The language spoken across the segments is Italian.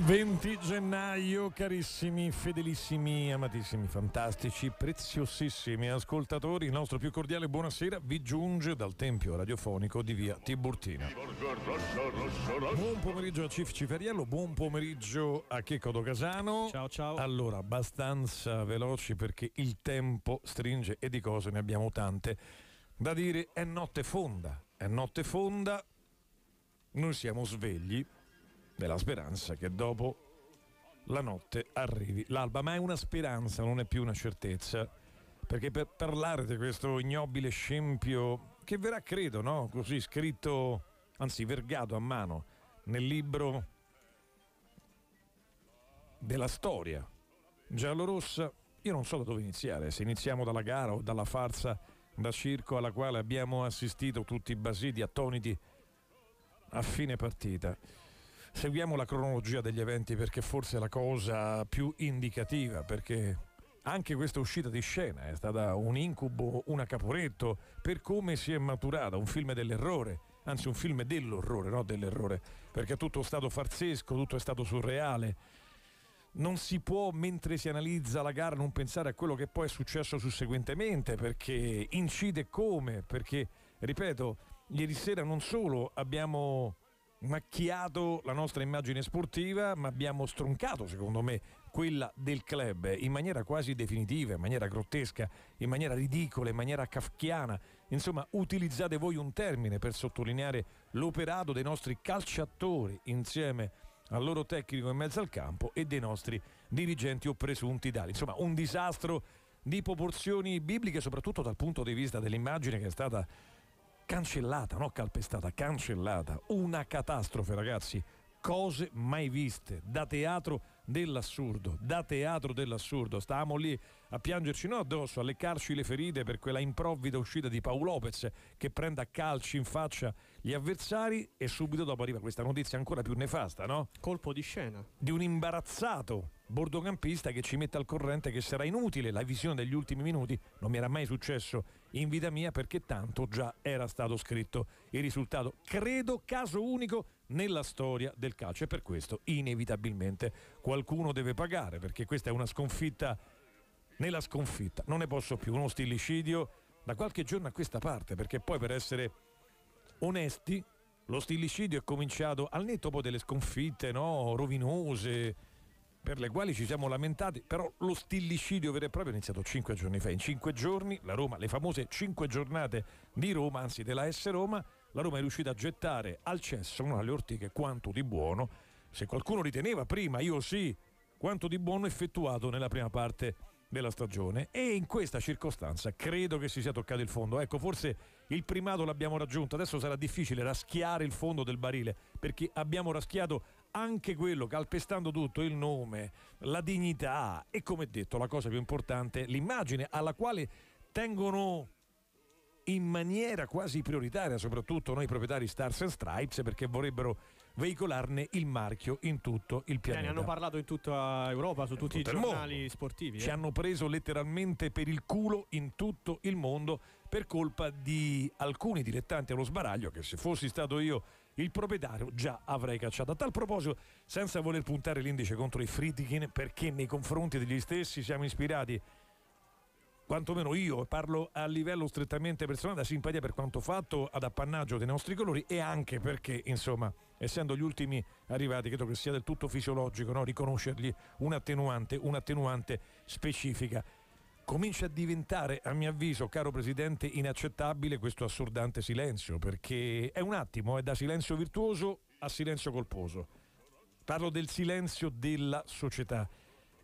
20 gennaio, carissimi, fedelissimi, amatissimi, fantastici, preziosissimi ascoltatori, il nostro più cordiale buonasera vi giunge dal tempio radiofonico di via Tiburtina. Buon pomeriggio a Cif Ciferiello, buon pomeriggio a Checco Docasano. Ciao ciao. Allora, abbastanza veloci perché il tempo stringe e di cose ne abbiamo tante da dire, è notte fonda, è notte fonda, noi siamo svegli nella speranza che dopo la notte arrivi l'alba, ma è una speranza, non è più una certezza, perché per parlare di questo ignobile scempio che verrà, credo, no? così scritto, anzi vergato a mano nel libro della storia giallorossa, io non so da dove iniziare, se iniziamo dalla gara o dalla farsa da circo alla quale abbiamo assistito tutti basiti, attoniti a fine partita. Seguiamo la cronologia degli eventi perché forse è la cosa più indicativa, perché anche questa uscita di scena è stata un incubo, una caporetto per come si è maturata, un film dell'errore, anzi un film dell'orrore, no dell'errore, perché tutto è stato farsesco, tutto è stato surreale. Non si può, mentre si analizza la gara, non pensare a quello che poi è successo susseguentemente, perché incide come, perché, ripeto, ieri sera non solo abbiamo macchiato la nostra immagine sportiva, ma abbiamo stroncato, secondo me, quella del club in maniera quasi definitiva, in maniera grottesca, in maniera ridicola, in maniera kafkiana. Insomma, utilizzate voi un termine per sottolineare l'operato dei nostri calciatori insieme al loro tecnico in mezzo al campo e dei nostri dirigenti o presunti tali. Insomma, un disastro di proporzioni bibliche, soprattutto dal punto di vista dell'immagine che è stata cancellata, non calpestata, cancellata. Una catastrofe, ragazzi. Cose mai viste da teatro dell'assurdo, da teatro dell'assurdo. Stavamo lì a piangerci no addosso, a leccarci le ferite per quella improvvida uscita di Paolo Lopez che prende a calci in faccia gli avversari e subito dopo arriva questa notizia ancora più nefasta, no? Colpo di scena. Di un imbarazzato bordocampista che ci mette al corrente che sarà inutile la visione degli ultimi minuti, non mi era mai successo in vita mia perché tanto già era stato scritto. Il risultato, credo, caso unico nella storia del calcio e per questo inevitabilmente qualcuno deve pagare perché questa è una sconfitta nella sconfitta, non ne posso più, uno stillicidio da qualche giorno a questa parte perché poi per essere onesti lo stillicidio è cominciato al netto poi delle sconfitte no, rovinose per le quali ci siamo lamentati, però lo stillicidio vero e proprio è iniziato cinque giorni fa. In cinque giorni la Roma, le famose cinque giornate di Roma, anzi della S Roma, la Roma è riuscita a gettare al cesso non alle ortiche quanto di buono, se qualcuno riteneva prima, io sì, quanto di buono effettuato nella prima parte della stagione e in questa circostanza credo che si sia toccato il fondo. Ecco, forse il primato l'abbiamo raggiunto, adesso sarà difficile raschiare il fondo del barile perché abbiamo raschiato anche quello, calpestando tutto, il nome, la dignità e come detto la cosa più importante, l'immagine alla quale tengono in maniera quasi prioritaria, soprattutto noi proprietari Stars and Stripes, perché vorrebbero veicolarne il marchio in tutto il pianeta. Ne hanno parlato in tutta Europa, su in tutti i giornali sportivi. Ci eh. hanno preso letteralmente per il culo in tutto il mondo per colpa di alcuni dilettanti allo sbaraglio che se fossi stato io il proprietario già avrei cacciato. A tal proposito, senza voler puntare l'indice contro i Friedkin, perché nei confronti degli stessi siamo ispirati quantomeno io parlo a livello strettamente personale, da simpatia per quanto fatto ad appannaggio dei nostri colori e anche perché, insomma, essendo gli ultimi arrivati, credo che sia del tutto fisiologico no? riconoscergli un'attenuante, un'attenuante specifica. Comincia a diventare, a mio avviso, caro Presidente, inaccettabile questo assordante silenzio, perché è un attimo, è da silenzio virtuoso a silenzio colposo. Parlo del silenzio della società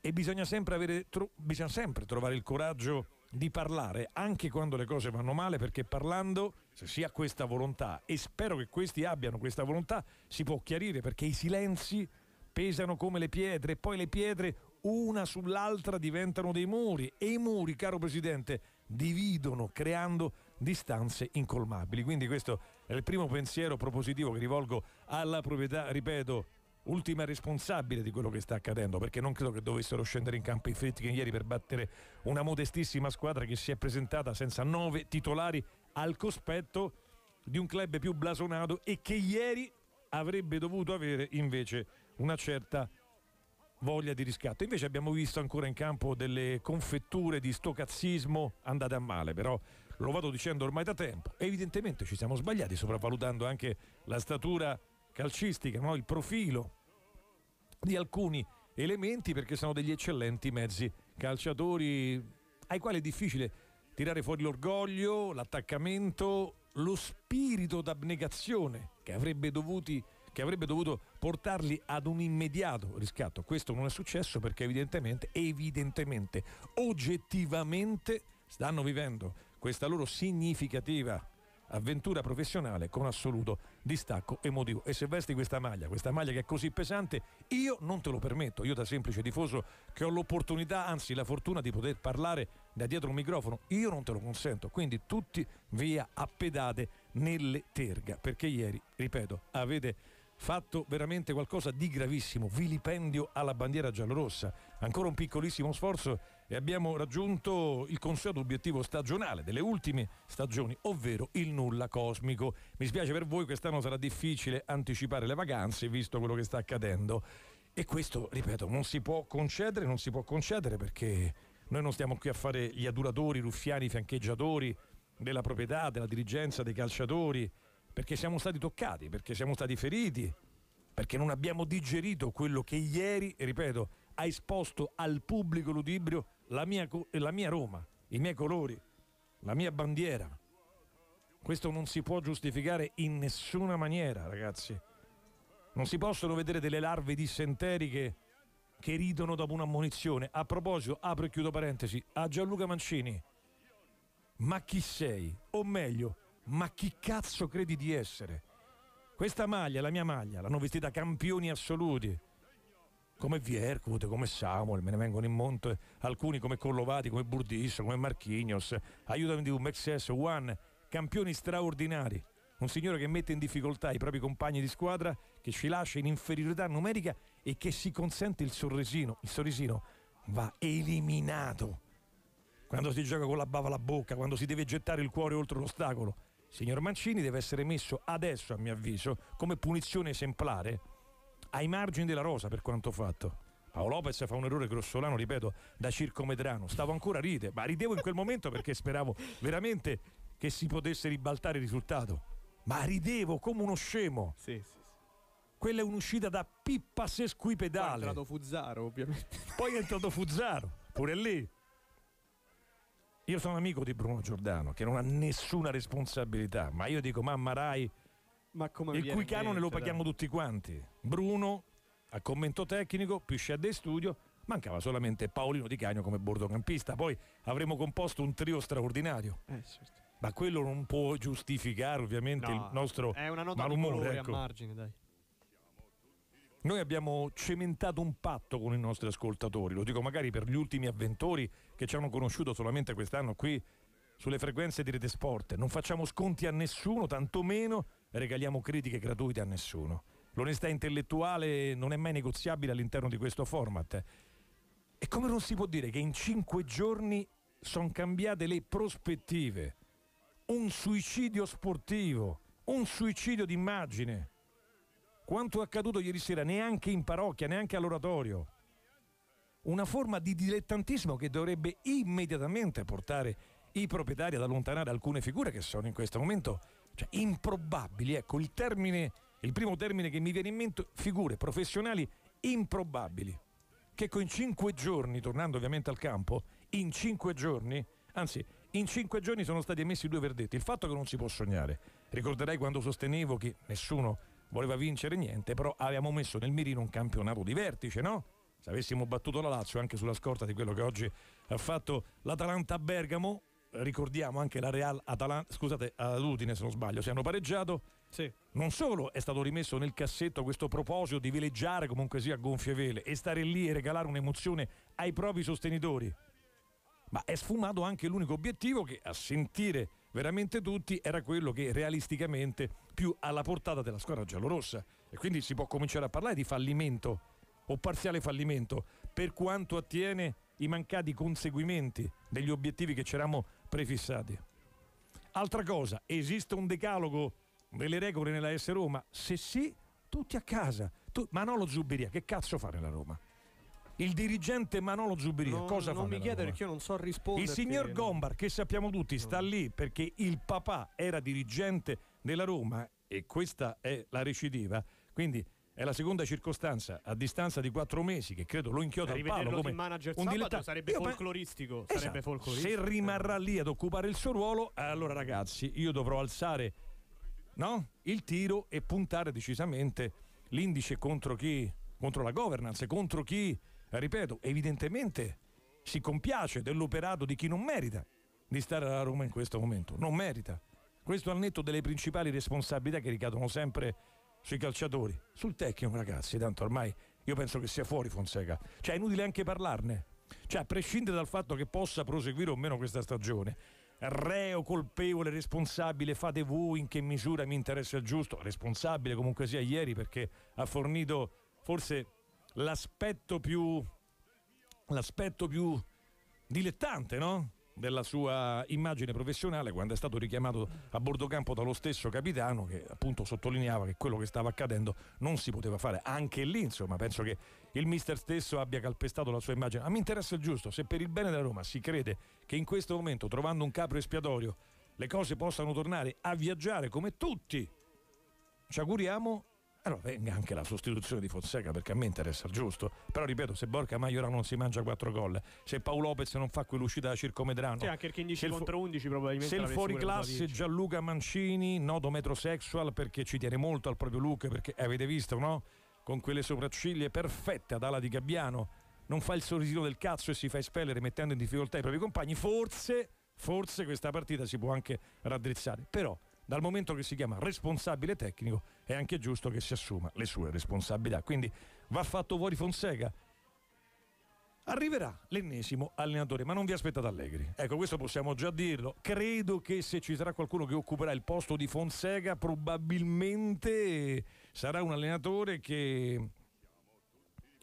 e bisogna sempre, avere, tro- bisogna sempre trovare il coraggio di parlare anche quando le cose vanno male perché parlando se si ha questa volontà e spero che questi abbiano questa volontà si può chiarire perché i silenzi pesano come le pietre e poi le pietre una sull'altra diventano dei muri e i muri, caro Presidente, dividono creando distanze incolmabili. Quindi questo è il primo pensiero propositivo che rivolgo alla proprietà, ripeto, ultima responsabile di quello che sta accadendo, perché non credo che dovessero scendere in campo i Fritkin ieri per battere una modestissima squadra che si è presentata senza nove titolari al cospetto di un club più blasonato e che ieri avrebbe dovuto avere invece una certa voglia di riscatto. Invece abbiamo visto ancora in campo delle confetture di stocazzismo andate a male, però lo vado dicendo ormai da tempo. Evidentemente ci siamo sbagliati sopravvalutando anche la statura calcistica, no? il profilo di alcuni elementi perché sono degli eccellenti mezzi calciatori ai quali è difficile tirare fuori l'orgoglio, l'attaccamento, lo spirito d'abnegazione che avrebbe, dovuti, che avrebbe dovuto portarli ad un immediato riscatto. Questo non è successo perché evidentemente, evidentemente, oggettivamente stanno vivendo questa loro significativa avventura professionale con assoluto distacco emotivo. E se vesti questa maglia, questa maglia che è così pesante, io non te lo permetto, io da semplice tifoso che ho l'opportunità, anzi la fortuna di poter parlare da dietro un microfono, io non te lo consento. Quindi tutti via a pedate nelle terga, perché ieri, ripeto, avete fatto veramente qualcosa di gravissimo, vilipendio alla bandiera giallorossa. Ancora un piccolissimo sforzo e abbiamo raggiunto il consueto obiettivo stagionale delle ultime stagioni, ovvero il nulla cosmico. Mi spiace per voi, quest'anno sarà difficile anticipare le vacanze visto quello che sta accadendo. E questo, ripeto, non si può concedere, non si può concedere perché noi non stiamo qui a fare gli adulatori, ruffiani, fiancheggiatori della proprietà, della dirigenza, dei calciatori, perché siamo stati toccati, perché siamo stati feriti, perché non abbiamo digerito quello che ieri, ripeto, ha esposto al pubblico ludibrio la mia, la mia Roma, i miei colori, la mia bandiera. Questo non si può giustificare in nessuna maniera, ragazzi. Non si possono vedere delle larve dissenteriche che ridono dopo un'ammonizione. A proposito, apro e chiudo parentesi, a Gianluca Mancini. Ma chi sei? O meglio, ma chi cazzo credi di essere? Questa maglia, la mia maglia, l'hanno vestita campioni assoluti. Come Viercute, come Samuel, me ne vengono in monte alcuni come Collovati, come Burdisso, come Marchignos, aiutami di un Mexes, One, campioni straordinari. Un signore che mette in difficoltà i propri compagni di squadra, che ci lascia in inferiorità numerica e che si consente il sorrisino. Il sorrisino va eliminato. Quando si gioca con la bava alla bocca, quando si deve gettare il cuore oltre l'ostacolo signor Mancini, deve essere messo adesso, a mio avviso, come punizione esemplare ai margini della rosa per quanto fatto. Paolo Lopez fa un errore grossolano, ripeto, da circomedrano. Stavo ancora a ride, ma ridevo in quel momento perché speravo veramente che si potesse ribaltare il risultato. Ma ridevo come uno scemo. sì. sì. Quella è un'uscita da pippa sesquipedale. Poi è entrato Fuzzaro, ovviamente. Poi è entrato Fuzzaro, pure lì. Io sono amico di Bruno Giordano, che non ha nessuna responsabilità, ma io dico mamma Rai, ma come il cui canone mente, lo paghiamo dai. tutti quanti. Bruno, a commento tecnico, più scia di studio, mancava solamente Paolino Di Cagno come bordocampista. Poi avremmo composto un trio straordinario. Eh, certo. Ma quello non può giustificare ovviamente no, il nostro è una nota malumore. Di ecco. a margine, dai. Noi abbiamo cementato un patto con i nostri ascoltatori, lo dico magari per gli ultimi avventori che ci hanno conosciuto solamente quest'anno qui sulle frequenze di Rete Sport. Non facciamo sconti a nessuno, tantomeno regaliamo critiche gratuite a nessuno. L'onestà intellettuale non è mai negoziabile all'interno di questo format. E come non si può dire che in cinque giorni sono cambiate le prospettive? Un suicidio sportivo, un suicidio d'immagine quanto è accaduto ieri sera, neanche in parrocchia, neanche all'oratorio. Una forma di dilettantismo che dovrebbe immediatamente portare i proprietari ad allontanare alcune figure che sono in questo momento cioè, improbabili. Ecco, il termine, il primo termine che mi viene in mente, figure professionali improbabili. Che con cinque giorni, tornando ovviamente al campo, in cinque giorni, anzi, in cinque giorni sono stati emessi due verdetti. Il fatto che non si può sognare. Ricorderai quando sostenevo che nessuno voleva vincere niente, però avevamo messo nel mirino un campionato di vertice, no? Se avessimo battuto la Lazio anche sulla scorta di quello che oggi ha fatto l'Atalanta a Bergamo, ricordiamo anche la Real Atalanta, scusate, ad Udine se non sbaglio, si hanno pareggiato. Sì. Non solo è stato rimesso nel cassetto questo proposito di veleggiare comunque sia a gonfie vele e stare lì e regalare un'emozione ai propri sostenitori, ma è sfumato anche l'unico obiettivo che a sentire veramente tutti, era quello che realisticamente più alla portata della squadra giallorossa. E quindi si può cominciare a parlare di fallimento o parziale fallimento per quanto attiene i mancati conseguimenti degli obiettivi che ci eravamo prefissati. Altra cosa, esiste un decalogo delle regole nella S Roma? Se sì, tutti a casa. Tu, ma no lo Zubiria, che cazzo fa nella Roma? il dirigente Manolo Zubiria no, cosa non fa? Non mi chiedere perché io non so rispondere. Il signor Gombar, che sappiamo tutti, sta no. lì perché il papà era dirigente della Roma e questa è la recidiva. Quindi è la seconda circostanza a distanza di quattro mesi che credo lo inchioda al palo come manager un dilettante sarebbe folcloristico, esatto. sarebbe folcloristico se rimarrà lì ad occupare il suo ruolo allora ragazzi io dovrò alzare no? il tiro e puntare decisamente l'indice contro chi contro la governance contro chi ripeto, evidentemente si compiace dell'operato di chi non merita di stare alla Roma in questo momento. Non merita. Questo al netto delle principali responsabilità che ricadono sempre sui calciatori. Sul tecnico, ragazzi, tanto ormai io penso che sia fuori Fonseca. Cioè, è inutile anche parlarne. Cioè, a prescindere dal fatto che possa proseguire o meno questa stagione, reo, colpevole, responsabile, fate voi in che misura mi interessa il giusto. Responsabile comunque sia ieri perché ha fornito forse l'aspetto più, l'aspetto più dilettante, no? della sua immagine professionale quando è stato richiamato a bordo campo dallo stesso capitano che appunto sottolineava che quello che stava accadendo non si poteva fare anche lì insomma penso che il mister stesso abbia calpestato la sua immagine a me interessa il giusto se per il bene della Roma si crede che in questo momento trovando un capro espiatorio le cose possano tornare a viaggiare come tutti ci auguriamo chiaro venga anche la sostituzione di Fonseca perché a me interessa il giusto però ripeto se Borca Maiora non si mangia quattro gol se Paolo Lopez non fa quell'uscita da Circomedrano sì, anche il 15 il contro 11 probabilmente se il fuori classe Gianluca Mancini nodo metrosexual perché ci tiene molto al proprio look perché eh, avete visto no? con quelle sopracciglia perfette ad ala di Gabbiano non fa il sorrisino del cazzo e si fa espellere mettendo in difficoltà i propri compagni forse forse questa partita si può anche raddrizzare però dal momento che si chiama responsabile tecnico è anche giusto che si assuma le sue responsabilità. Quindi va fatto fuori Fonseca. Arriverà l'ennesimo allenatore, ma non vi aspettate Allegri. Ecco, questo possiamo già dirlo. Credo che se ci sarà qualcuno che occuperà il posto di Fonseca, probabilmente sarà un allenatore che,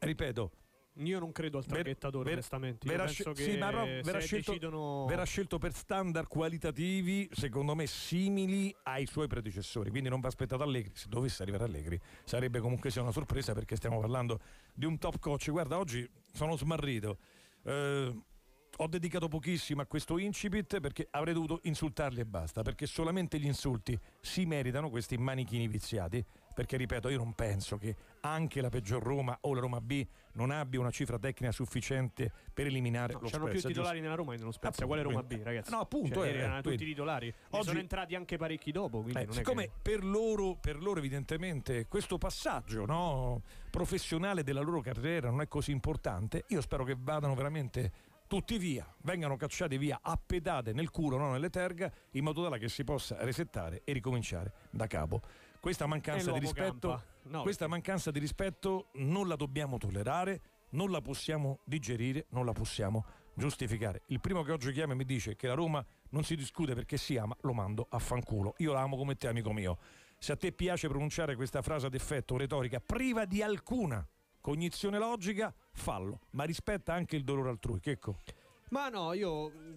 ripeto, io non credo al traghettatore, ver, onestamente. verrà penso sci- sì, però verrà scelto, decidono... verrà scelto per standard qualitativi, secondo me, simili ai suoi predecessori. Quindi non va aspettato Allegri. Se dovesse arrivare Allegri, sarebbe comunque sia una sorpresa perché stiamo parlando di un top coach. Guarda, oggi sono smarrito. Eh, ho dedicato pochissimo a questo incipit perché avrei dovuto insultarli e basta, perché solamente gli insulti si meritano questi manichini viziati perché ripeto io non penso che anche la peggior Roma o la Roma B non abbia una cifra tecnica sufficiente per eliminare no, lo c'erano Spezia. più titolari giusto? nella Roma che nello ah, Spezia, appunto, quale Roma B ragazzi? No appunto cioè, eh, erano eh, tutti i titolari, oggi, sono entrati anche parecchi dopo eh, Siccome che... per, loro, per, loro, evidentemente questo passaggio no, professionale della loro carriera non è così importante io spero che vadano veramente tutti via, vengano cacciati via a pedate nel culo, non nelle terga, in modo tale che si possa resettare e ricominciare da capo. Questa mancanza, di rispetto, no, questa mancanza di rispetto non la dobbiamo tollerare, non la possiamo digerire, non la possiamo giustificare. Il primo che oggi chiama e mi dice che la Roma non si discute perché si ama, lo mando a fanculo. Io la amo come te, amico mio. Se a te piace pronunciare questa frase ad effetto retorica priva di alcuna cognizione logica, fallo, ma rispetta anche il dolore altrui. Checco. Ma no, io